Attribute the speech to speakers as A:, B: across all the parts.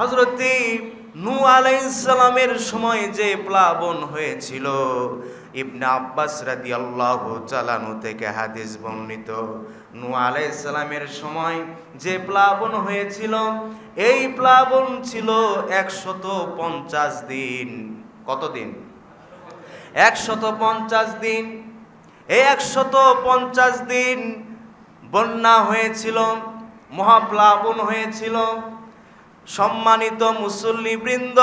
A: হজরতি নু আলাইসালামের সময় যে প্লাবন হয়েছিল ইবনে আব্বাস রাদি আল্লাহ চালানো থেকে হাদিস বর্ণিত নু আলাইসালামের সময় যে প্লাবন হয়েছিল এই প্লাবন ছিল একশত পঞ্চাশ দিন কতদিন একশত পঞ্চাশ দিন এই একশত পঞ্চাশ দিন বন্যা হয়েছিল মহাপ্লাবন হয়েছিল সম্মানিত মুসল্লিবৃন্দ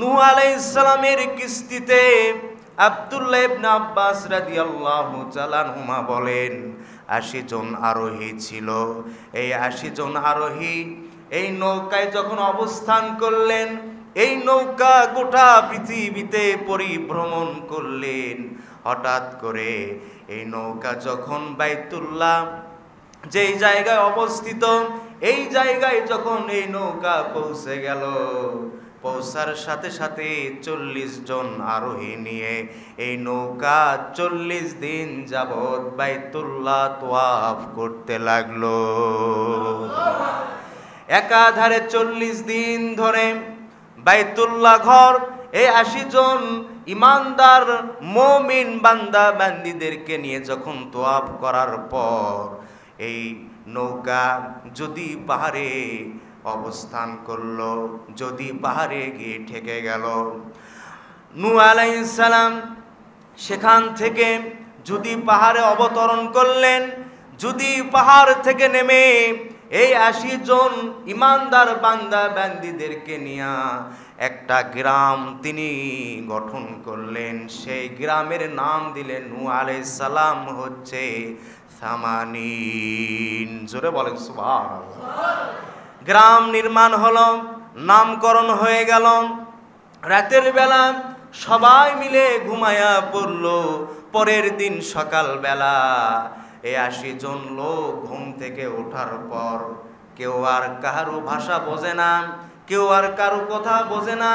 A: নূ আলাই ইসলামের কিস্তিতে আবদুল্লাহ ইবনে আব্বাস রাদিয়াল্লাহু তাআলাহুমা বলেন আশি জন আরোহী ছিল এই আশি জন আরোহী এই নৌকায় যখন অবস্থান করলেন এই নৌকা গোটা পৃথিবীতে পরিভ্রমণ করলেন হঠাৎ করে এই নৌকা যখন বাইতুল্লাহ যেই জায়গায় অবস্থিত এই জায়গায় যখন এই নৌকা পৌঁছে গেল পৌঁছার সাথে সাথে চল্লিশ জন আরোহী নিয়ে এই নৌকা চল্লিশ দিন যাবৎ বাইতুল্লা তোয়াফ করতে লাগলো একাধারে চল্লিশ দিন ধরে বাইতুল্লা ঘর এই আশি জন ইমানদার মমিন বান্দা বান্দিদেরকে নিয়ে যখন তোয়াফ করার পর এই নৌকা যদি পাহাড়ে অবস্থান করল যদি পাহাড়ে গিয়ে ঠেকে গেল নু আলাইসালাম সেখান থেকে যদি পাহাড়ে অবতরণ করলেন যদি পাহাড় থেকে নেমে এই আশি জন ইমানদার বান্দা ব্যান্দিদেরকে নিয়ে একটা গ্রাম তিনি গঠন করলেন সেই গ্রামের নাম দিলেন নু আলাইসালাম হচ্ছে সামানিন জোরে বলেন গ্রাম নির্মাণ হল নামকরণ হয়ে গেল রাতের বেলা সবাই মিলে ঘুমায়া পড়ল পরের দিন সকালবেলা এ আশি জন লোক ঘুম থেকে ওঠার পর কেউ আর কারো ভাষা বোঝে না কেউ আর কারো কথা বোঝে না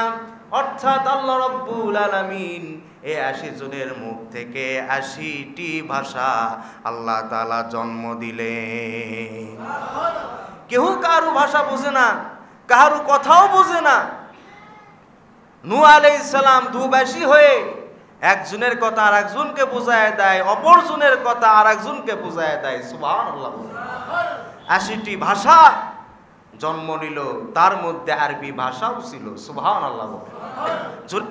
A: অর্থাৎ আল্লাহ রব্বুল আলমিন এ আশি জনের মুখ থেকে আশিটি ভাষা আল্লাহ তালা জন্ম দিলে কেউ কারো ভাষা বোঝে না কারো কথাও বোঝে না নু আলাই ইসলাম হয়ে একজনের কথা আর একজনকে বোঝায় দেয় অপরজনের কথা আর একজনকে বোঝায় দেয় সুবাহ আশিটি ভাষা জন্ম নিল তার মধ্যে আরবি ভাষাও ছিল সুবাহ আল্লাহ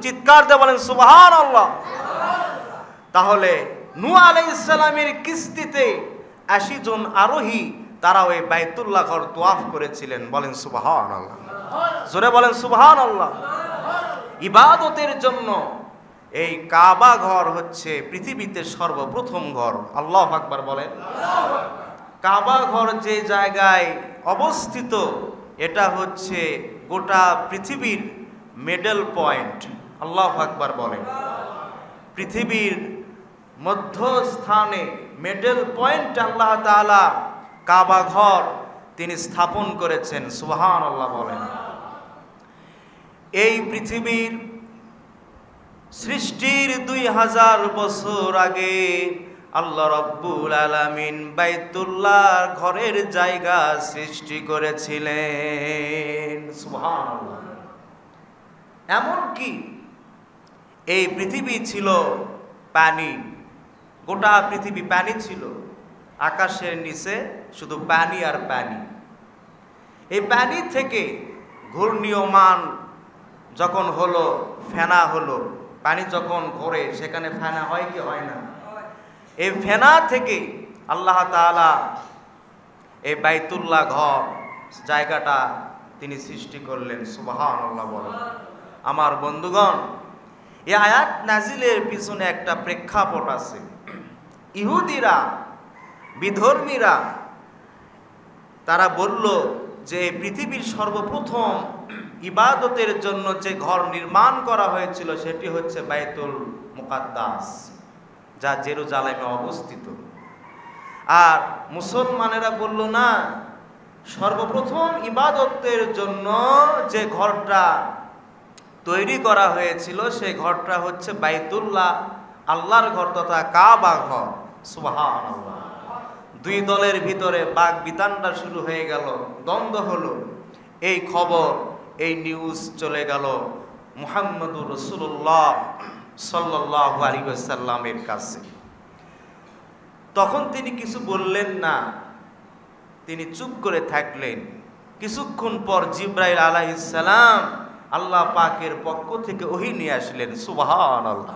A: চিৎকার দেবেন সুবাহ আল্লাহ তাহলে নুয়া আলাই ইসলামের কিস্তিতে আশি জন আরোহী তারা ওই বাইতুল্লাহ ঘর তোয়াফ করেছিলেন বলেন সুবাহান আল্লাহ জোরে বলেন সুবাহান আল্লাহ ইবাদতের জন্য এই কাবা ঘর হচ্ছে পৃথিবীতে সর্বপ্রথম ঘর আল্লাহ আকবার বলেন কাবা ঘর যে জায়গায় অবস্থিত এটা হচ্ছে গোটা পৃথিবীর মেডেল পয়েন্ট আল্লাহ আকবার বলেন পৃথিবীর মধ্যস্থানে মেডেল পয়েন্ট আল্লাহ তালা কাবা ঘর তিনি স্থাপন করেছেন সুহান আল্লাহ বলেন এই পৃথিবীর সৃষ্টির দুই হাজার বছর আগে আল্লাহ রব্বুল আলামিন বাইতুল্লাহ ঘরের জায়গা সৃষ্টি করেছিলেন এমন কি এই পৃথিবী ছিল পানি গোটা পৃথিবী পানি ছিল আকাশের নিচে শুধু পানি আর পানি এই পানি থেকে ঘূর্ণীয়মান যখন হলো ফেনা হলো পানি যখন ঘোরে সেখানে ফেনা হয় কি হয় না এই ফেনা থেকে আল্লাহ তালা এই বাইতুল্লাহ ঘর জায়গাটা তিনি সৃষ্টি করলেন সুবাহান আল্লাহ বল আমার বন্ধুগণ এই আয়াত নাজিলের পিছনে একটা প্রেক্ষাপট আছে ইহুদিরা বিধর্মীরা তারা বলল যে পৃথিবীর সর্বপ্রথম ইবাদতের জন্য যে ঘর নির্মাণ করা হয়েছিল সেটি হচ্ছে বাইতুল মুকাদ্দাস যা জেরুজালেমে অবস্থিত আর মুসলমানেরা বলল না সর্বপ্রথম ইবাদতের জন্য যে ঘরটা তৈরি করা হয়েছিল সেই ঘরটা হচ্ছে বাইতুল্লাহ আল্লাহর ঘর তথা কাবা ঘর দুই দলের ভিতরে বাঘ বিতানটা শুরু হয়ে গেল দ্বন্দ্ব হলো এই খবর এই নিউজ চলে গেল মুহাম্মদুর রসুল্লাহ সাল্লাহ আলিবাসাল্লামের কাছে তখন তিনি কিছু বললেন না তিনি চুপ করে থাকলেন কিছুক্ষণ পর জিব্রাইল আলাইসালাম আল্লাহ পাকের পক্ষ থেকে ওহি নিয়ে আসলেন সুবাহ আল্লাহ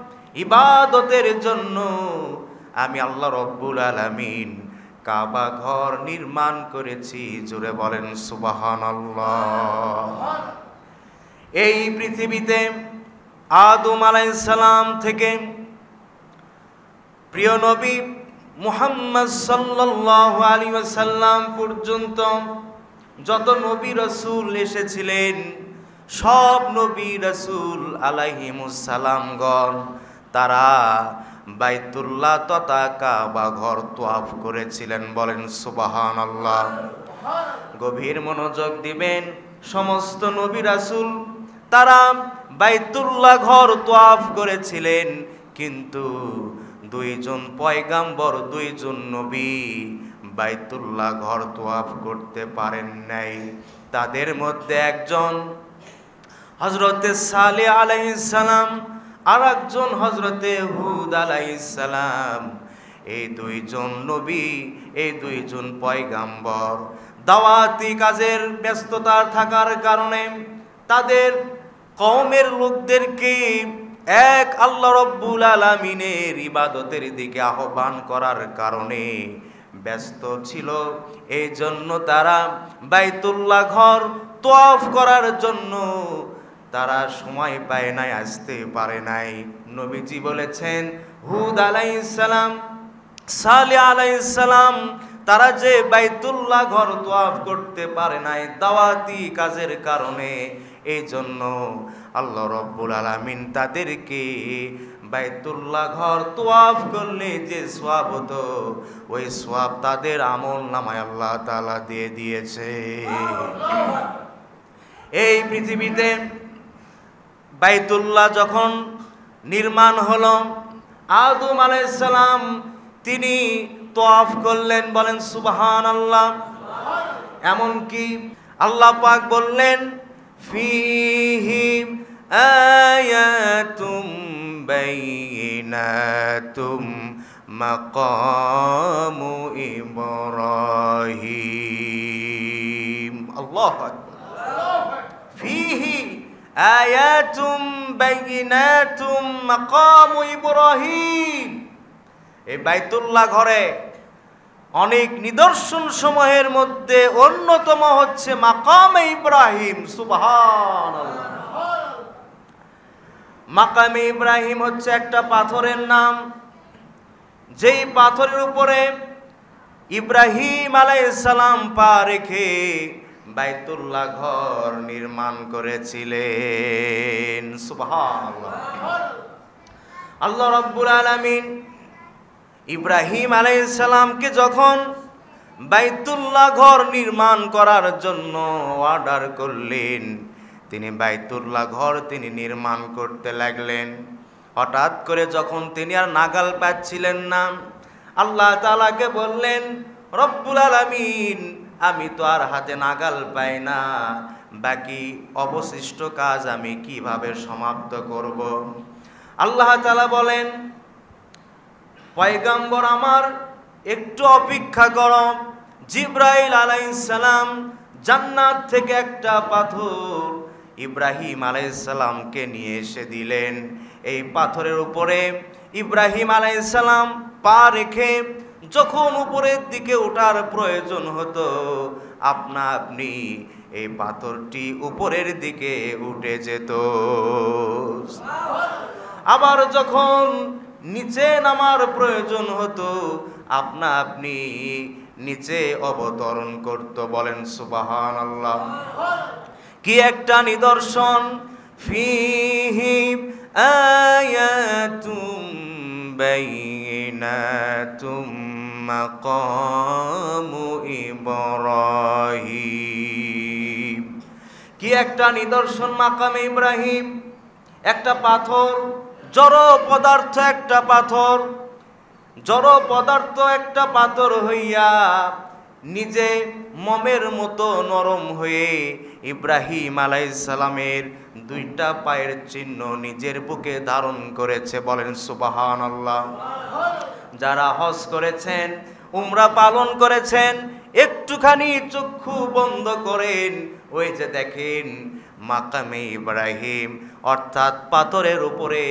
A: ইবাদতের জন্য আমি আল্লাহ রব্বুল আলমিন কাবা ঘর নির্মাণ করেছি জুড়ে বলেন সুবাহান এই পৃথিবীতে আদম আলাইসালাম থেকে প্রিয় নবী মুহাম্মদ সাল্লাহ আলী সাল্লাম পর্যন্ত যত নবী রসুল এসেছিলেন সব নবী রসুল আলাহিমুসালামগণ তারা বাইতুল্লাহ তথা কাবা ঘর তোয়াফ করেছিলেন বলেন সুবাহান আল্লাহ গভীর মনোযোগ দিবেন সমস্ত নবী রাসুল তারা বাইতুল্লাহ ঘর তোয়াফ করেছিলেন কিন্তু দুইজন পয়গাম্বর দুইজন নবী বাইতুল্লাহ ঘর তোয়াফ করতে পারেন নাই তাদের মধ্যে একজন হজরতে সালে আলাইসালাম সালাম আর একজন হজরতে হুদ আলাইসালাম এই দুইজন নবী এই দুইজন পয়গাম্বর দাওয়াতি কাজের ব্যস্ততার থাকার কারণে তাদের কমের লোকদেরকে এক আল্লাহ রব্বুল আলমিনের ইবাদতের দিকে আহ্বান করার কারণে ব্যস্ত ছিল এই জন্য তারা বাইতুল্লাহ ঘর তোয়াফ করার জন্য তারা সময় পায় নাই আসতে পারে নাই নবীজি বলেছেন হুদ আলাইসালাম সালে আলাইসালাম তারা যে বাইতুল্লাহ ঘর তোয়াফ করতে পারে নাই দাওয়াতি কাজের কারণে এই জন্য আল্লাহ রব্বুল আলমিন তাদেরকে বাইতুল্লাহ ঘর তোয়াফ করলে যে সোয়াব হতো ওই সোয়াব তাদের আমল নামায় আল্লাহ তালা দিয়ে দিয়েছে এই পৃথিবীতে বাইতুল্লাহ যখন নির্মাণ হল আদম আলাইসালাম তিনি তোয়াফ করলেন বলেন সুবাহান আল্লাহ এমনকি আল্লাহ পাক বললেন ফিহিম আয়াতুম বাইনাতুম মাকামু ইব্রাহিম ফিহি আয়াতুম বাইনাতুম মাকাম ইব্রাহিম এই বাইতুল্লাহ ঘরে অনেক নিদর্শন সমূহের মধ্যে অন্যতম হচ্ছে মাকাম ইব্রাহিম সুবহানাল্লাহ মাকাম ইব্রাহিম হচ্ছে একটা পাথরের নাম যেই পাথরের উপরে ইব্রাহিম সালাম পা রেখে বাইতুল্লাহ ঘর নির্মাণ করেছিলেন আল্লাহ রব্বুল আলমিন ইব্রাহিম আলাইসালামকে যখন বাইতুল্লাহ ঘর নির্মাণ করার জন্য অর্ডার করলেন তিনি বাইতুল্লাহ ঘর তিনি নির্মাণ করতে লাগলেন হঠাৎ করে যখন তিনি আর নাগাল পাচ্ছিলেন না আল্লাহ তালাকে বললেন রব্বুল আলমিন আমি তো আর হাতে নাগাল পাই না বাকি অবশিষ্ট কাজ আমি কিভাবে সমাপ্ত করব আল্লাহ তালা বলেন পয়গাম্বর আমার একটু অপেক্ষা কর জিব্রাইল আলাইসালাম জান্নাত থেকে একটা পাথর ইব্রাহিম আলাইসালামকে নিয়ে এসে দিলেন এই পাথরের উপরে ইব্রাহিম আলাইসালাম পা রেখে যখন উপরের দিকে ওঠার প্রয়োজন হতো আপনা আপনি এই পাথরটি উপরের দিকে উঠে যেত আবার যখন নিচে নামার প্রয়োজন হতো আপনা আপনি নিচে অবতরণ করত বলেন সুবাহান আল্লাহ কি একটা নিদর্শন ফিহিম আয়াতুম بينات مقام إبراهيم কি একটা নিদর্শন মাকাম ইব্রাহিম একটা পাথর জড় পদার্থ একটা পাথর জড় পদার্থ একটা পাথর হইয়া নিজে মমের মতো নরম হয়ে ইব্রাহিম আলাইসালামের দুইটা পায়ের চিহ্ন নিজের বুকে ধারণ করেছে বলেন সুবাহান আল্লাহ যারা হজ করেছেন উমরা পালন করেছেন একটুখানি চক্ষু বন্ধ করেন ওই যে দেখেন মাকামে ইব্রাহিম অর্থাৎ পাথরের উপরে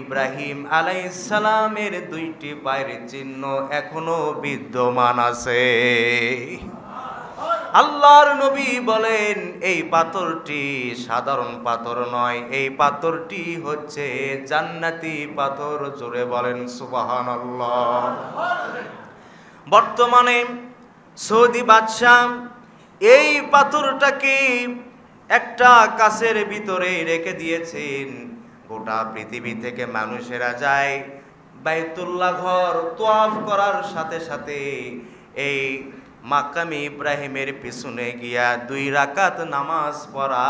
A: ইব্রাহিম আলাই সালামের দুইটি পায়ের চিহ্ন এখনো বিদ্যমান আছে আল্লাহর নবী বলেন এই পাথরটি সাধারণ পাথর নয় এই পাথরটি হচ্ছে জান্নাতি পাথর জোরে বলেন সুবাহান বর্তমানে সৌদি বাদশাহ এই পাথরটাকে একটা কাছের ভিতরে রেখে দিয়েছেন গোটা পৃথিবী থেকে মানুষেরা যায় বাইতুল্লাহ ঘর তোয়াফ করার সাথে সাথে এই মাকামি ইব্রাহিমের পিছনে গিয়া দুই রাকাত নামাজ পড়া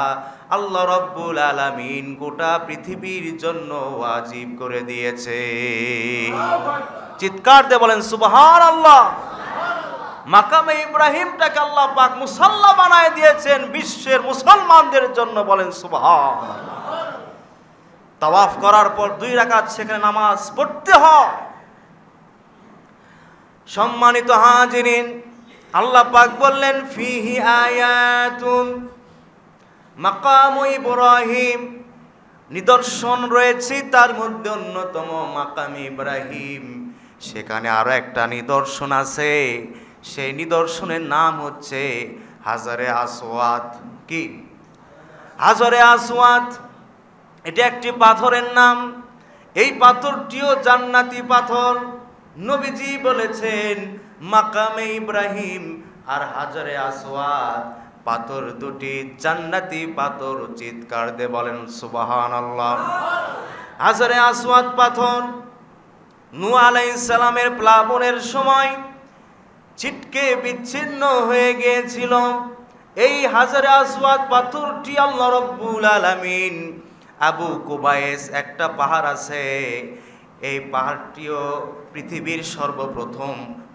A: আল্লাহ রব্বুল আলমিন গোটা পৃথিবীর জন্য ওয়াজিব করে দিয়েছে চিৎকার দিয়ে বলেন সুবহার আল্লাহ মাকামে ইব্রাহিমটাকে আল্লাহ পাক মুসল্লা বানায় দিয়েছেন বিশ্বের মুসলমানদের জন্য বলেন সুবাহান তাওয়াফ করার পর দুই রাকাত সেখানে নামাজ পড়তে হয় সম্মানিত হাজিরিন আল্লাহ পাক বললেন ফিহি আয়াতুন মাকাম ইব্রাহিম নিদর্শন রয়েছে তার মধ্যে অন্যতম মাকাম ইব্রাহিম সেখানে আরও একটা নিদর্শন আছে সেই নিদর্শনের নাম হচ্ছে হাজারে আসওয়াত কি হাজারে আসওয়াত এটা একটি পাথরের নাম এই পাথরটিও জান্নাতি পাথর নবীজি বলেছেন মাকামে ইব্রাহিম আর হাজারে আসওয়াদ পাথর দুটি জান্নাতি পাথর চিৎকার দে বলেন সুবাহান আল্লাহ হাজারে আসওয়াদ পাথর নু আলাইসালামের প্লাবনের সময় ছিটকে বিচ্ছিন্ন হয়ে গিয়েছিল এই হাজারে আসওয়াদ পাথরটি আল্লাহ রব্বুল আলামিন আবু কুবায়েস একটা পাহাড় আছে এই পাহাড়টিও পৃথিবীর সর্বপ্রথম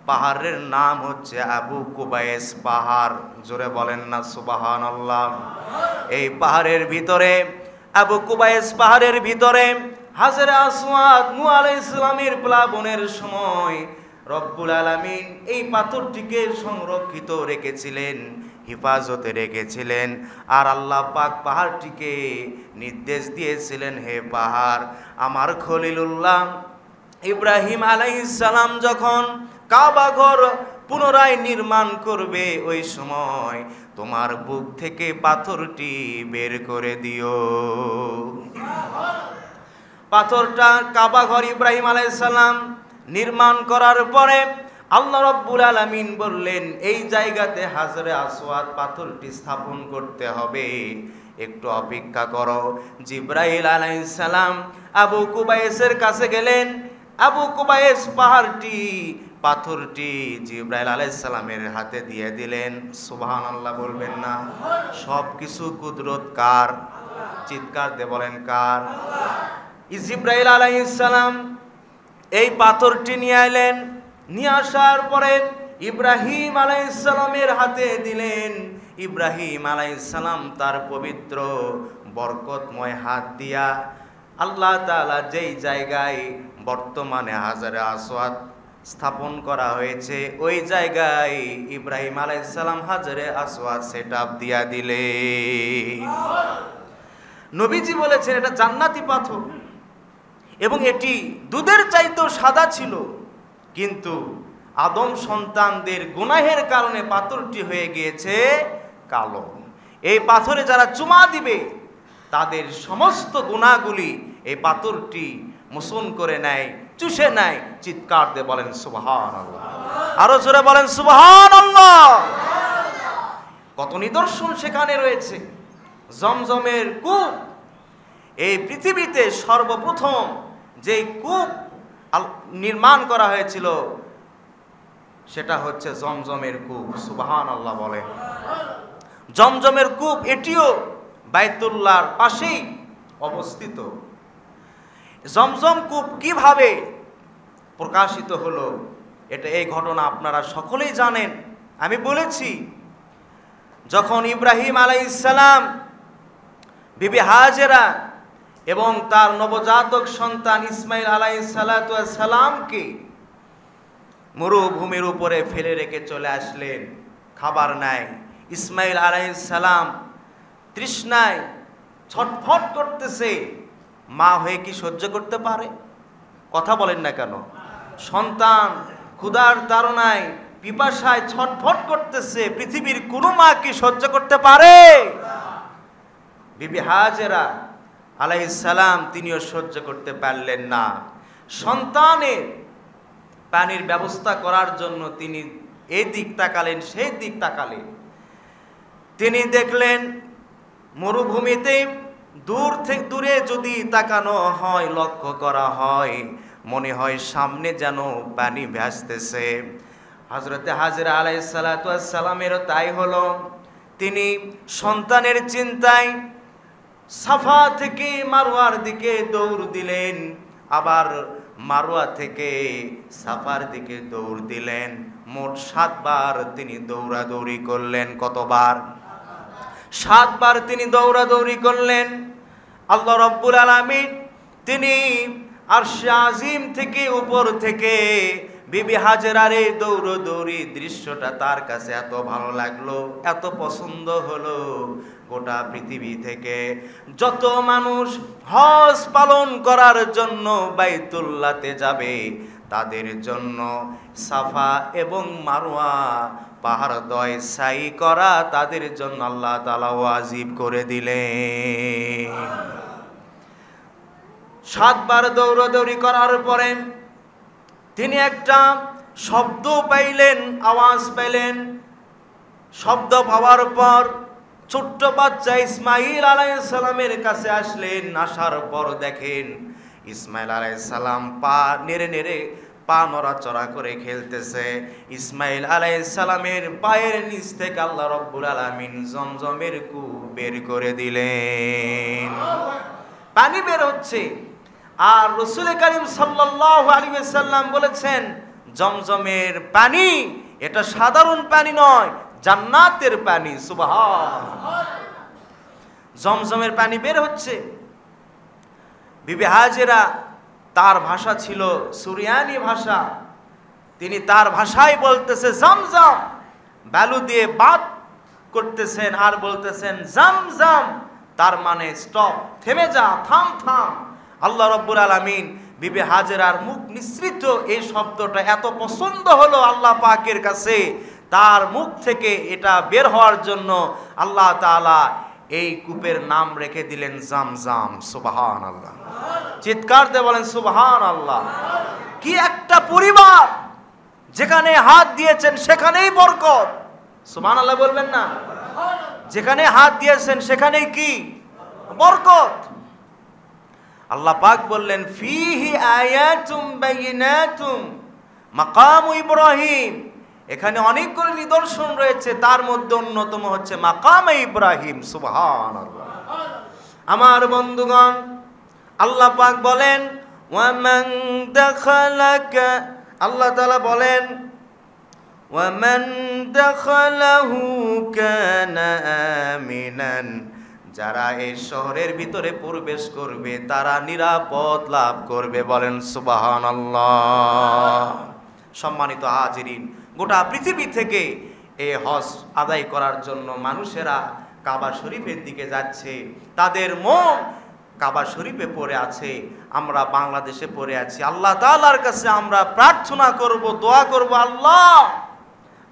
A: পাহাড়ের নাম হচ্ছে আবু কুবায়েস পাহাড় জোরে বলেন না সুবাহান আল্লাহ এই পাহাড়ের ভিতরে আবু কুবায়েস পাহাড়ের ভিতরে হাজার আসমাদ মুআল ইসলামের প্লাবনের সময় রব্বুল আলমিন এই পাথরটিকে সংরক্ষিত রেখেছিলেন হেফাজতে রেখেছিলেন আর আল্লাহ পাক পাহাড়টিকে নির্দেশ দিয়েছিলেন হে পাহাড় আমার খলিলুল্লাহ ইব্রাহিম আলাইসালাম যখন কাবাঘর পুনরায় নির্মাণ করবে ওই সময় তোমার বুক থেকে পাথরটি বের করে দিও পাথরটা কাবাঘর ইব্রাহিম আলাইসাল্লাম নির্মাণ করার পরে আল্লাহ রব্বুল আলমিন বললেন এই জায়গাতে হাজরে আসোয়াদ পাথরটি স্থাপন করতে হবে একটু অপেক্ষা করো জিব্রাহিল আলাইসালাম আবু কুবায়েসের কাছে গেলেন আবু কুবায়েস পাহাড়টি পাথরটি জিব্রাইল আলাইসালামের হাতে দিয়ে দিলেন সুবাহান আল্লাহ বলবেন না সব কিছু কুদরত কার চিৎকার দে বলেন কার ইজিব্রাইল আলাইসালাম এই পাথরটি নিয়ে আইলেন নিয়ে আসার পরে ইব্রাহিম আলাইসালামের হাতে দিলেন ইব্রাহিম আলাইসালাম তার পবিত্র বরকতময় হাত দিয়া আল্লাহ তালা যেই জায়গায় বর্তমানে হাজারে আসওয়াত স্থাপন করা হয়েছে ওই জায়গায় ইব্রাহিম আলাইসালাম হাজরে আসওয়াদ সেট আপ দিয়া দিলে নবীজি বলেছেন এটা জান্নাতি পাথর এবং এটি দুধের চাইতেও সাদা ছিল কিন্তু আদম সন্তানদের গুনাহের কারণে পাথরটি হয়ে গিয়েছে কালো এই পাথরে যারা চুমা দিবে তাদের সমস্ত গুণাগুলি এই পাথরটি মোসন করে নেয় চুষে নেয় চিৎকার দিয়ে বলেন আল্লাহ আরো জোরে বলেন আল্লাহ কত নিদর্শন সেখানে রয়েছে জমজমের কূপ এই পৃথিবীতে সর্বপ্রথম যে কূপ নির্মাণ করা হয়েছিল সেটা হচ্ছে জমজমের কূপ সুবাহান আল্লাহ বলে জমজমের কূপ এটিও বাইতুল্লাহর পাশেই অবস্থিত জমজম কূপ কিভাবে প্রকাশিত হলো এটা এই ঘটনা আপনারা সকলেই জানেন আমি বলেছি যখন ইব্রাহিম আলাইসালাম বিবি হাজেরা এবং তার নবজাতক সন্তান ইসমাইল আলাই সালাতামকে মরুভূমির উপরে ফেলে রেখে চলে আসলেন খাবার নাই ইসমাইল আলাই সালাম তৃষ্ণায় ছটফট করতেছে মা হয়ে কি সহ্য করতে পারে কথা বলেন না কেন সন্তান ক্ষুধার তারণায় পিপাসায় ছটফট করতেছে পৃথিবীর কোনো মা কি সহ্য করতে পারে বিবি হাজেরা আলাইসালাম তিনিও সহ্য করতে পারলেন না সন্তানের পানির ব্যবস্থা করার জন্য তিনি এই দিক তাকালেন সেই দিক তাকালেন তিনি দেখলেন মরুভূমিতে দূর থেকে দূরে যদি তাকানো হয় লক্ষ্য করা হয় মনে হয় সামনে যেন পানি ভ্যাসতেছে হজরতে হাজরা আলাই সালাতামেরও তাই হলো তিনি সন্তানের চিন্তায় সাফা থেকে মারোয়ার দিকে দৌড় দিলেন আবার মারোয়া থেকে সাফার দিকে দৌড় দিলেন মোট সাতবার তিনি দৌড়াদৌড়ি করলেন কতবার সাতবার তিনি দৌড়াদৌড়ি করলেন আল্লাহ রব্বুল আলমিন তিনি আর শাহিম থেকে উপর থেকে বিবি হাজেরার এই দৌড়দৌড়ি দৃশ্যটা তার কাছে এত ভালো লাগলো এত পছন্দ হলো গোটা পৃথিবী থেকে যত মানুষ হজ পালন করার জন্য বাইতুল্লাতে যাবে তাদের জন্য সাফা এবং মারোয়া পাহাড় দয় সাই করা তাদের জন্য আল্লাহ তালা ওয়াজিব করে দিলেন সাতবার দৌড়দৌড়ি করার পরে তিনি একটা শব্দ পাইলেন আওয়াজ পাইলেন শব্দ পাওয়ার পর ছোট্ট বাচ্চা ইসমাইল আলাইসালামের কাছে আসলেন আসার পর দেখেন ইসমাইল আলাইসালাম পা নেড়ে নেড়ে পা নড়াচড়া করে খেলতেছে ইসমাইল সালামের পায়ের নিচ থেকে আল্লাহ রব্বুল আলমিন জমজমের কু বের করে দিলেন পানি বের হচ্ছে আর রসুল করিম সাল্লাহ সাল্লাম বলেছেন জমজমের পানি এটা সাধারণ পানি নয় জান্নাতের পানি সুবাহ জমজমের পানি বের হচ্ছে বিবে হাজেরা তার ভাষা ছিল সুরিয়ানি ভাষা তিনি তার ভাষায় বলতেছে জামজাম ব্যালু দিয়ে বাদ করতেছেন আর বলতেছেন জামজাম তার মানে স্টপ থেমে যা থাম থাম আল্লাহ রব্বুর আলমিন বিবে হাজেরার মুখ নিঃসৃত এই শব্দটা এত পছন্দ হলো আল্লাহ পাকের কাছে তার মুখ থেকে এটা বের হওয়ার জন্য আল্লাহ তালা এই কূপের নাম রেখে দিলেন জামজাম সুবাহান আল্লাহ চিৎকার দিয়ে বলেন সুবাহান আল্লাহ কি একটা পরিবার যেখানে হাত দিয়েছেন সেখানেই বরকত সুবাহান আল্লাহ বলবেন না যেখানে হাত দিয়েছেন সেখানেই কি বরকত আল্লাহ পাক বললেন ফিহি আয়াতুম বাইনাতুম মাকাম ইব্রাহিম এখানে অনেকগুলো নিদর্শন রয়েছে তার মধ্যে অন্যতম হচ্ছে মাকাম ইব্রাহিম সুবহান আমার বন্ধুগণ আল্লাহ পাক বলেন আল্লাহ তালা বলেন ومن دخله كان آمنا যারা এই শহরের ভিতরে প্রবেশ করবে তারা নিরাপদ লাভ করবে বলেন সুবাহান সম্মানিত হাজিরিন গোটা পৃথিবী থেকে এ হজ আদায় করার জন্য মানুষেরা কাবা শরীফের দিকে যাচ্ছে তাদের মন কাবা শরীফে পড়ে আছে আমরা বাংলাদেশে পড়ে আছি আল্লাহ তালার কাছে আমরা প্রার্থনা করব দোয়া করব আল্লাহ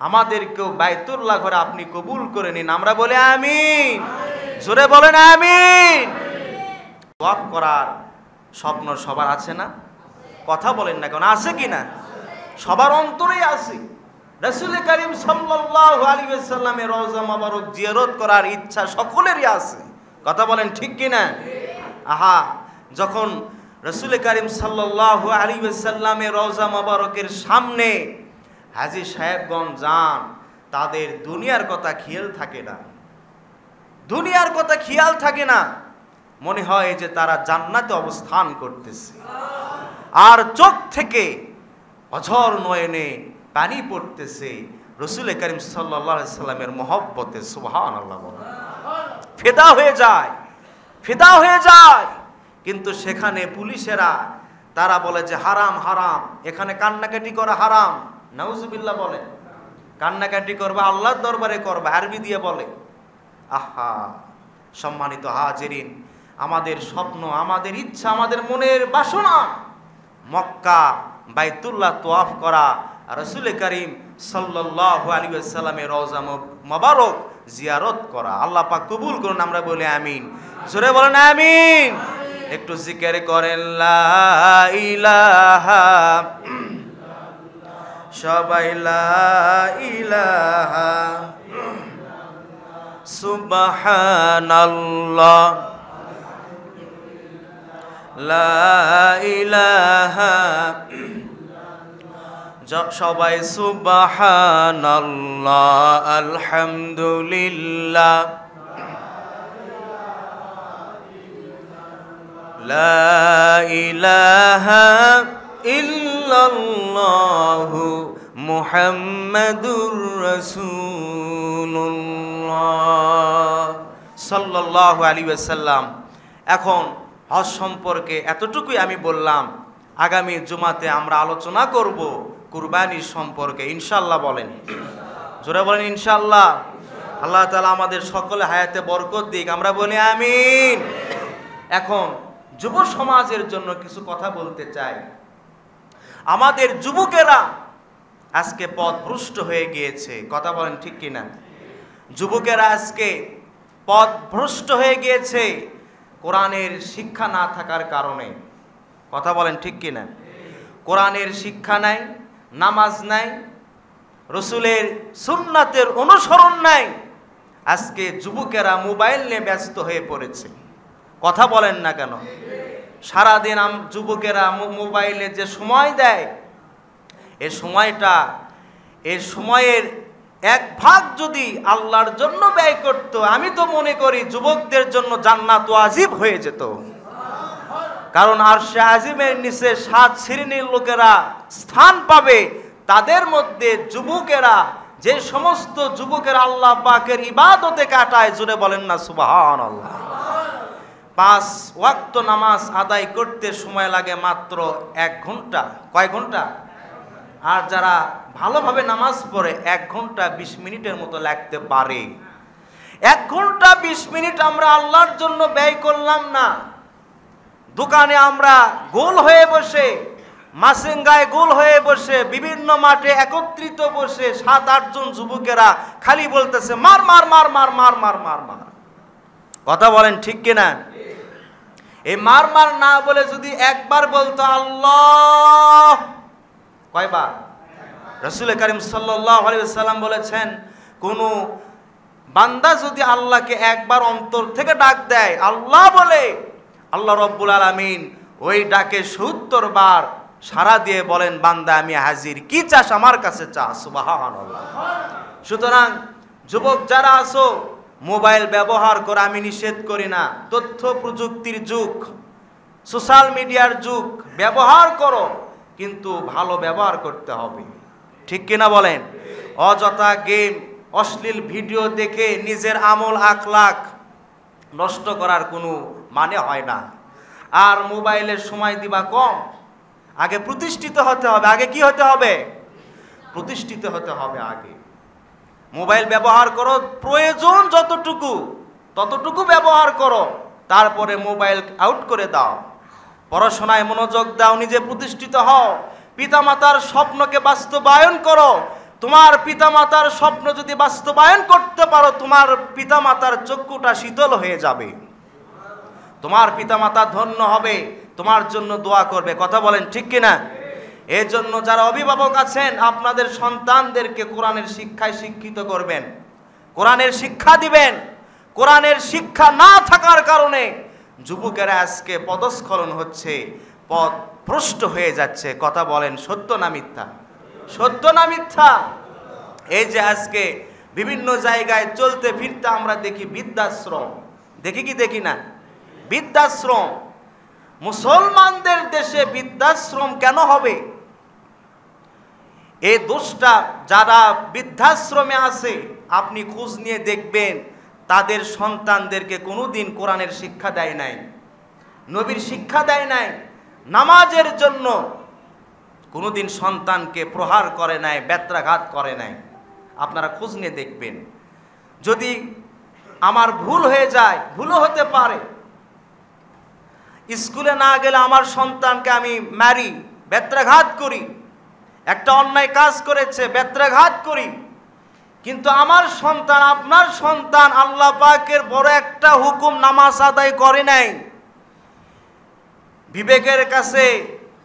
A: আমাদেরকেও বায়তুল্লাহ ঘরে আপনি কবুল করে নিন আমরা বলে আমিন জোরে বলেন আমিন দোয়া করার স্বপ্ন সবার আছে না কথা বলেন না কেন আছে কি না সবার অন্তরেই আছে রসুল করিম সাল্লাহ আলী সাল্লামের রওজা মাবারক জিয়ারত করার ইচ্ছা সকলেরই আছে কথা বলেন ঠিক কিনা আহা যখন রসুল করিম সাল্লাহ আলী সাল্লামের রওজা মাবারকের সামনে হাজি সাহেবগণ যান তাদের দুনিয়ার কথা খেয়াল থাকে না দুনিয়ার কথা খেয়াল থাকে না মনে হয় যে তারা জান্নাতে অবস্থান করতেছে আর চোখ থেকে অঝর নয়নে পানি পড়তেছে রসুল করিম সাল্লা সাল্লামের মহব্বতে সুহান আল্লাহ ফেদা হয়ে যায় ফেদা হয়ে যায় কিন্তু সেখানে পুলিশেরা তারা বলে যে হারাম হারাম এখানে কান্নাকাটি করা হারাম নাউজুবিল্লা বলে কান্নাকাটি করবা আল্লাহর দরবারে করবা আরবি দিয়ে বলে আহা সম্মানিত হাজেরিন আমাদের স্বপ্ন আমাদের ইচ্ছা আমাদের মনের বাসনা মক্কা বাইতুল্লাহ তোয়াফ করা রসুলে করিম সাল্লাহ আলী সাল্লামের রওজা মবারক জিয়ারত করা আল্লাহ পাক কবুল করুন আমরা বলি আমিন জোরে বলেন আমিন একটু জিকের করেন ইলাহা সবাই ইলাহা লা ইলাহা সবাই সুবাহ আলহামদুলিল্লাহ লা ইলাহা ইল্লাল্লাহু মুহাম্মাদুর রাসূলুল্লাহ সাল্লাল্লাহু আলাইহি ওয়াসাল্লাম এখন হজ সম্পর্কে এতটুকুই আমি বললাম আগামী জুমাতে আমরা আলোচনা করব কুরবানির সম্পর্কে ইনশাল্লাহ বলেন জোরে বলেন ইনশাল্লাহ আল্লাহ তালা আমাদের সকলে হায়াতে বরকত দিক আমরা বলি আমিন এখন যুব সমাজের জন্য কিছু কথা বলতে চাই আমাদের যুবকেরা আজকে পথ ভ্রষ্ট হয়ে গিয়েছে কথা বলেন ঠিক কিনা যুবকেরা আজকে পথ ভ্রষ্ট হয়ে গিয়েছে কোরআনের শিক্ষা না থাকার কারণে কথা বলেন ঠিক কিনা কোরআনের শিক্ষা নাই নামাজ নাই রসুলের সুন্নাতের অনুসরণ নাই আজকে যুবকেরা মোবাইল নিয়ে ব্যস্ত হয়ে পড়েছে কথা বলেন না কেন সারাদিন যুবকেরা মোবাইলে যে সময় দেয় এ সময়টা এ সময়ের এক ভাগ যদি আল্লাহর জন্য ব্যয় করত আমি তো মনে করি যুবকদের জন্য জান্নাত আজিব হয়ে যেত কারণ আর আজিমের নিচে সাত শ্রেণীর লোকেরা স্থান পাবে তাদের মধ্যে যুবকেরা যে সমস্ত যুবকেরা আল্লাহ পাকের ইবাদতে কাটায় জুড়ে বলেন না সুবাহান আল্লাহ পাঁচ ওয়াক্ত নামাজ আদায় করতে সময় লাগে মাত্র এক ঘন্টা কয় ঘন্টা আর যারা ভালোভাবে নামাজ পড়ে এক ঘন্টা বিশ মিনিটের মতো লাগতে পারে এক ঘন্টা বিশ মিনিট আমরা আল্লাহর জন্য ব্যয় করলাম না দোকানে আমরা গোল হয়ে বসে মাসেঙ্গায় গোল হয়ে বসে বিভিন্ন মাঠে একত্রিত বসে সাত আটজন যুবকেরা খালি বলতেছে মার মার মার মার মার মার মার মার কথা বলেন ঠিক কিনা এই মার মার না বলে যদি একবার বলতো আল্লাহ কয়বার রসুল করিম সাল্লাম বলেছেন কোনো বান্দা যদি আল্লাহকে একবার অন্তর থেকে ডাক দেয় আল্লাহ বলে আল্লাহ রব্বুল আলমিন ওই ডাকে সত্তর বার সারা দিয়ে বলেন বান্দা আমি হাজির কি চাস আমার কাছে চাস সুতরাং যুবক যারা আসো মোবাইল ব্যবহার করে আমি নিষেধ করি না তথ্য প্রযুক্তির যুগ সোশ্যাল মিডিয়ার যুগ ব্যবহার করো কিন্তু ভালো ব্যবহার করতে হবে ঠিক কিনা বলেন অযথা গেম অশ্লীল ভিডিও দেখে নিজের আমল লাখ নষ্ট করার কোনো মানে হয় না আর মোবাইলের সময় দিবা কম আগে প্রতিষ্ঠিত হতে হবে আগে কি হতে হবে প্রতিষ্ঠিত হতে হবে আগে মোবাইল ব্যবহার করো প্রয়োজন যতটুকু ততটুকু ব্যবহার করো তারপরে মোবাইল আউট করে দাও পড়াশোনায় মনোযোগ দাও নিজে প্রতিষ্ঠিত হও পিতামাতার স্বপ্নকে বাস্তবায়ন করো তোমার পিতামাতার স্বপ্ন যদি বাস্তবায়ন করতে পারো তোমার পিতামাতার চক্ষুটা শীতল হয়ে যাবে তোমার পিতামাতা ধন্য হবে তোমার জন্য দোয়া করবে কথা বলেন ঠিক কিনা এর জন্য যারা অভিভাবক আছেন আপনাদের সন্তানদেরকে কোরআনের শিক্ষায় শিক্ষিত করবেন কোরআনের শিক্ষা দিবেন কোরআনের শিক্ষা না থাকার কারণে যুবকেরা আজকে পদস্খলন হচ্ছে পদ প্রষ্ট হয়ে যাচ্ছে কথা বলেন সত্য না মিথ্যা সত্য না মিথ্যা এই যে আজকে বিভিন্ন জায়গায় চলতে ফিরতে আমরা দেখি বৃদ্ধাশ্রম দেখি কি দেখি না বৃদ্ধাশ্রম মুসলমানদের দেশে বৃদ্ধাশ্রম কেন হবে এ দোষটা যারা বৃদ্ধাশ্রমে আছে আপনি খোঁজ নিয়ে দেখবেন তাদের সন্তানদেরকে কোনো দিন কোরআনের শিক্ষা দেয় নাই নবীর শিক্ষা দেয় নাই নামাজের জন্য কোনো দিন সন্তানকে প্রহার করে নাই ব্যত্রাঘাত করে নাই আপনারা খোঁজ নিয়ে দেখবেন যদি আমার ভুল হয়ে যায় ভুলও হতে পারে স্কুলে না গেলে আমার সন্তানকে আমি মারি ব্যত্রাঘাত করি একটা অন্যায় কাজ করেছে ব্যত্রাঘাত করি কিন্তু আমার সন্তান আপনার সন্তান আল্লাহ পাকের বড় একটা হুকুম নামাজ আদায় করে নাই বিবেকের কাছে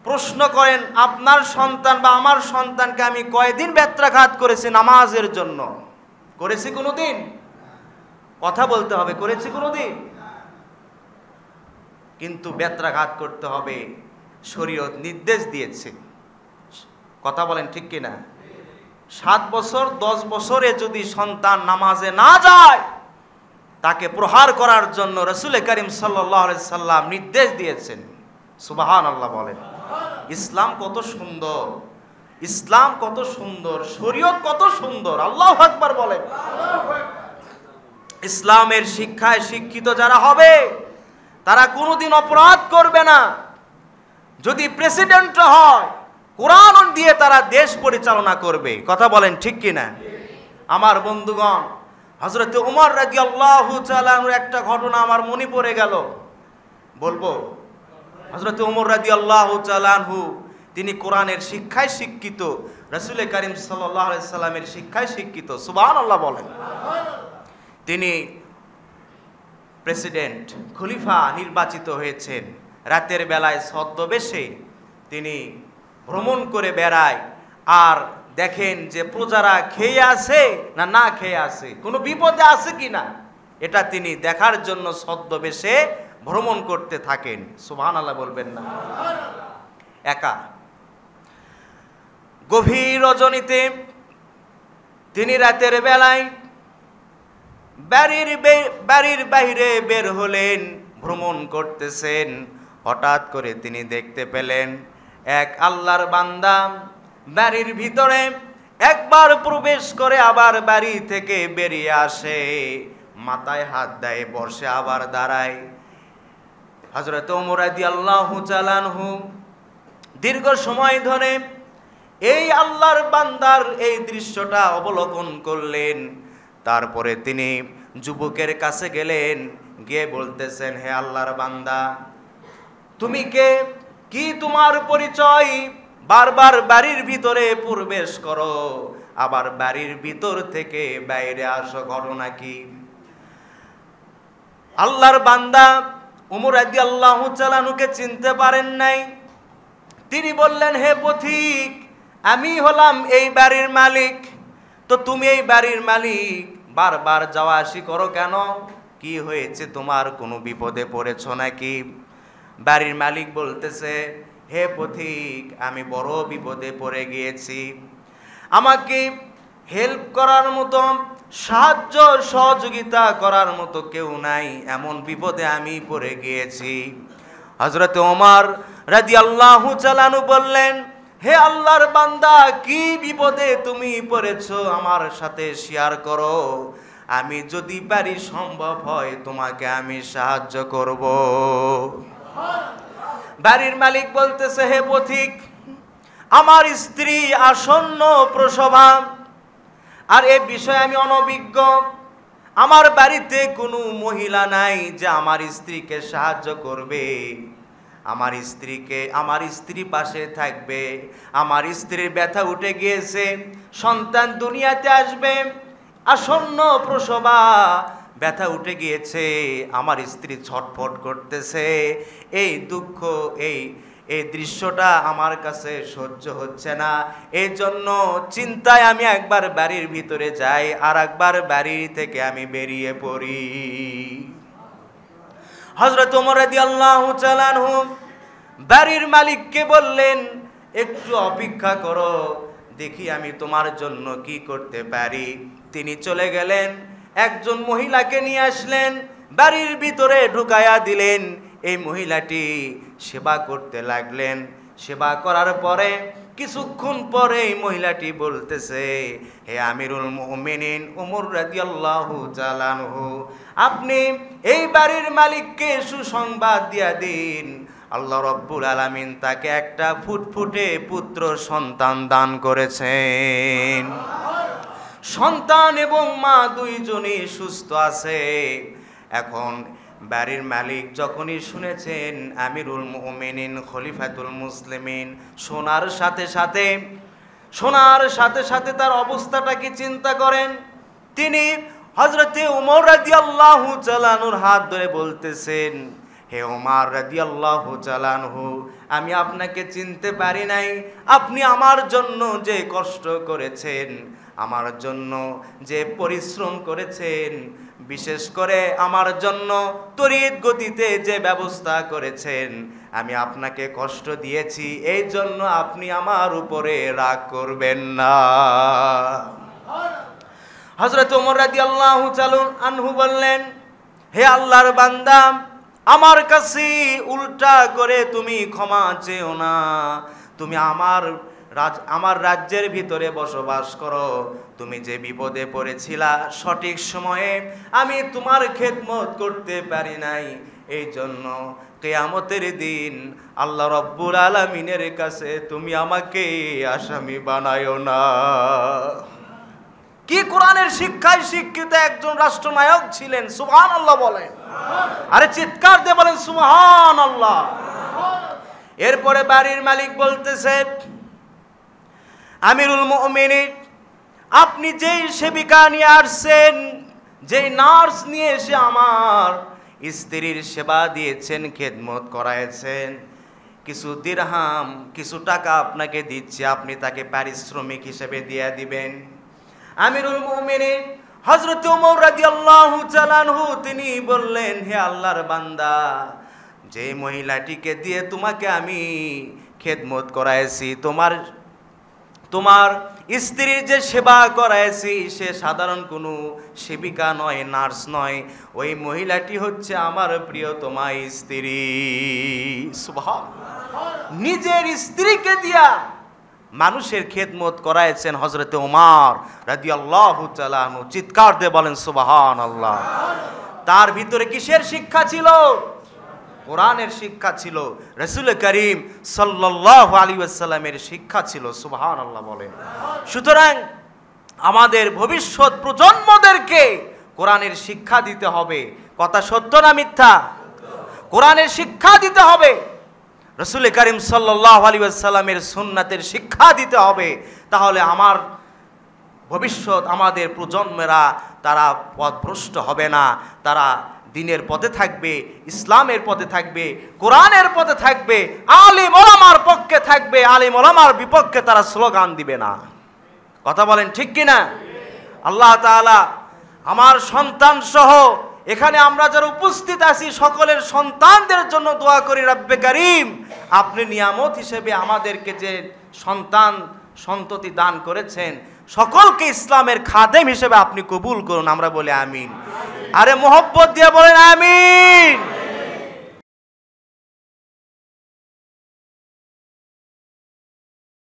A: প্রশ্ন করেন আপনার সন্তান বা আমার সন্তানকে আমি কয়দিন ব্যত্রাঘাত করেছি নামাজের জন্য করেছি কোনো দিন কথা বলতে হবে করেছি কোনো দিন কিন্তু ব্যত্রাঘাত করতে হবে শরীয়ত নির্দেশ দিয়েছে কথা বলেন ঠিক কিনা সাত বছর দশ বছরে যদি সন্তান নামাজে না যায় তাকে প্রহার করার জন্য রসুলে করিম সাল্লাহ সাল্লাম নির্দেশ দিয়েছেন সুবাহান আল্লাহ বলেন ইসলাম কত সুন্দর ইসলাম কত সুন্দর শরীয়ত কত সুন্দর আল্লাহ একবার বলেন ইসলামের শিক্ষায় শিক্ষিত যারা হবে তারা কোনোদিন অপরাধ করবে না যদি প্রেসিডেন্ট হয় কোরআন দিয়ে তারা দেশ পরিচালনা করবে কথা বলেন ঠিক কিনা আমার বন্ধুগণ হজরত উমর রাজি আল্লাহ একটা ঘটনা আমার মনে পড়ে গেল বলবো হজরত উমর রাজি আল্লাহ চালানহু তিনি কোরআনের শিক্ষায় শিক্ষিত রসুল করিম সাল্লাহ সাল্লামের শিক্ষায় শিক্ষিত সুবাহ আল্লাহ বলেন তিনি প্রেসিডেন্ট খলিফা নির্বাচিত হয়েছেন রাতের বেলায় ছদ্মবেশে তিনি ভ্রমণ করে বেড়ায় আর দেখেন যে প্রজারা খেয়ে আছে না না খেয়ে আছে কোনো বিপদে আছে কি না এটা তিনি দেখার জন্য ছদ্মবেশে ভ্রমণ করতে থাকেন সুহান আল্লাহ বলবেন না একা গভীর রজনীতে তিনি রাতের বেলায় বাড়ির বাড়ির বাইরে বের হলেন ভ্রমণ করতেছেন হঠাৎ করে তিনি দেখতে পেলেন এক আল্লাহর বান্দা বাড়ির ভিতরে একবার প্রবেশ করে আবার বাড়ি থেকে বেরিয়ে আসে মাথায় হাত দেয় বর্ষে আবার দাঁড়ায় হজরত মোরাদি আল্লাহ চালানহু দীর্ঘ সময় ধরে এই আল্লাহর বান্দার এই দৃশ্যটা অবলোকন করলেন তারপরে তিনি যুবকের কাছে গেলেন গিয়ে বলতেছেন হে আল্লাহর বান্দা তুমি কে কি তোমার পরিচয় বারবার বাড়ির ভিতরে প্রবেশ করো আবার বাড়ির ভিতর থেকে বাইরে আসো ঘটনা কি আল্লাহর বান্দা উমর আদি আল্লাহ চালানুকে চিনতে পারেন নাই তিনি বললেন হে পথিক আমি হলাম এই বাড়ির মালিক তো তুমি এই বাড়ির মালিক বারবার যাওয়া আসি করো কেন কি হয়েছে তোমার কোনো বিপদে পড়েছ নাকি বাড়ির মালিক বলতেছে হে পথিক আমি বড় বিপদে পড়ে গিয়েছি আমাকে হেল্প করার মতো সাহায্য সহযোগিতা করার মতো কেউ নাই এমন বিপদে আমি পড়ে গিয়েছি হজরত ওমার রাজি আল্লাহ চালানু বললেন হে আল্লাহর বান্দা কি বিপদে তুমি পড়েছ আমার সাথে শেয়ার করো আমি যদি পারি সম্ভব হয় তোমাকে আমি সাহায্য করব বাড়ির মালিক বলতেছে হে পথিক আমার স্ত্রী আসন্ন প্রসভা আর এ বিষয়ে আমি অনভিজ্ঞ আমার বাড়িতে কোনো মহিলা নাই যে আমার স্ত্রীকে সাহায্য করবে আমার স্ত্রীকে আমার স্ত্রী পাশে থাকবে আমার স্ত্রীর ব্যথা উঠে গিয়েছে সন্তান দুনিয়াতে আসবে আসন্ন প্রসবা ব্যথা উঠে গিয়েছে আমার স্ত্রী ছটফট করতেছে এই দুঃখ এই এই দৃশ্যটা আমার কাছে সহ্য হচ্ছে না এই জন্য চিন্তায় আমি একবার বাড়ির ভিতরে যাই আর একবার বাড়ি থেকে আমি বেরিয়ে পড়ি হজরত বাড়ির মালিককে বললেন একটু অপেক্ষা করো দেখি আমি তোমার জন্য কি করতে পারি তিনি চলে গেলেন একজন মহিলাকে নিয়ে আসলেন বাড়ির ভিতরে ঢুকায়া দিলেন এই মহিলাটি সেবা করতে লাগলেন সেবা করার পরে কিছুক্ষণ পরে এই মহিলাটি বলতেছে হে আমিরুল মোমিনিন উমর রাদিয়াল্লাহু জালানহু আপনি এই বাড়ির মালিককে সুসংবাদ দিয়া দিন আল্লাহ রব্বুল আলমিন তাকে একটা ফুটফুটে পুত্র সন্তান দান করেছেন সন্তান এবং মা দুইজনই সুস্থ আছে এখন বাড়ির মালিক যখনই শুনেছেন আমিরুল মোমেনিন খলিফাতুল মুসলিমিন সোনার সাথে সাথে সোনার সাথে সাথে তার অবস্থাটাকে চিন্তা করেন তিনি হজরতে উমর রাজি আল্লাহ চালানোর হাত ধরে বলতেছেন হে ওমার রাজি আল্লাহ হু আমি আপনাকে চিনতে পারি নাই আপনি আমার জন্য যে কষ্ট করেছেন আমার জন্য যে পরিশ্রম করেছেন বিশেষ করে আমার জন্য তরিত গতিতে যে ব্যবস্থা করেছেন আমি আপনাকে কষ্ট দিয়েছি এই জন্য আপনি আমার উপরে রাগ করবেন না হজরত আল্লাহ চালুন আনহু বললেন হে আল্লাহর বান্দাম আমার কাছে উল্টা করে তুমি ক্ষমা চেও না তুমি আমার রাজ আমার রাজ্যের ভিতরে বসবাস করো তুমি যে বিপদে পড়েছিলা সঠিক সময়ে আমি তোমার খেদমত করতে পারি নাই এই জন্য কেয়ামতের দিন আল্লাহ রব্বুল আলমিনের কাছে তুমি আমাকে আসামি বানায় না কি কোরআনের শিক্ষায় শিক্ষিত একজন রাষ্ট্রনায়ক ছিলেন সুহান আল্লাহ বলেন আরে চিৎকার দিয়ে বলেন সুহান আল্লাহ এরপরে বাড়ির মালিক বলতেছে আমিরুল মমিনী আপনি যেই সেবিকা নিয়ে আসছেন যেই নার্স নিয়ে এসে আমার স্ত্রীর সেবা দিয়েছেন খেদমত করায়ছেন কিছু দিরহাম কিছু টাকা আপনাকে দিচ্ছে আপনি তাকে পারিশ্রমিক হিসেবে দিয়ে দিবেন আমিরুল মুমিনিন হজরত উমর রাদিয়াল্লাহু চালানহু তিনি বললেন হে আল্লাহর বান্দা যে মহিলাটিকে দিয়ে তোমাকে আমি খেদমত করাইছি তোমার তোমার স্ত্রীর যে সেবা করাইছি সে সাধারণ কোনো সেবিকা নয় নার্স নয় ওই মহিলাটি হচ্ছে আমার প্রিয় তোমার স্ত্রী নিজের স্ত্রীকে দিয়া মানুষের খেদমত করাইছেন হজরতে ওমার রাজি আল্লাহ চিৎকার দিয়ে বলেন সুবাহান আল্লাহ তার ভিতরে কিসের শিক্ষা ছিল কোরআনের শিক্ষা ছিল রসুল করিম সাল্লাহ আলী আসসালামের শিক্ষা ছিল সুবাহান আল্লাহ বলেন সুতরাং আমাদের ভবিষ্যৎ প্রজন্মদেরকে কোরআনের শিক্ষা দিতে হবে কথা সত্য না মিথ্যা কোরআনের শিক্ষা দিতে হবে রসুল করিম সাল্লাহ আলী আসাল্লামের সুন্নাতের শিক্ষা দিতে হবে তাহলে আমার ভবিষ্যৎ আমাদের প্রজন্মেরা তারা পথভ্রষ্ট হবে না তারা দিনের পথে থাকবে ইসলামের পথে থাকবে কোরআনের পথে থাকবে আলে মলামার পক্ষে থাকবে আলে মলামার বিপক্ষে তারা স্লোগান দিবে না কথা বলেন ঠিক কিনা আল্লাহ তালা আমার সন্তান সহ এখানে আমরা যারা উপস্থিত আছি সকলের সন্তানদের জন্য দোয়া করি রাব্বে কারিম আপনি নিয়ামত হিসেবে আমাদেরকে যে সন্তান সন্ততি দান করেছেন সকলকে ইসলামের খাদেম হিসেবে আপনি কবুল করুন আমরা বলে আমিন আরে মোহব্বত দিয়ে বলেন আমিন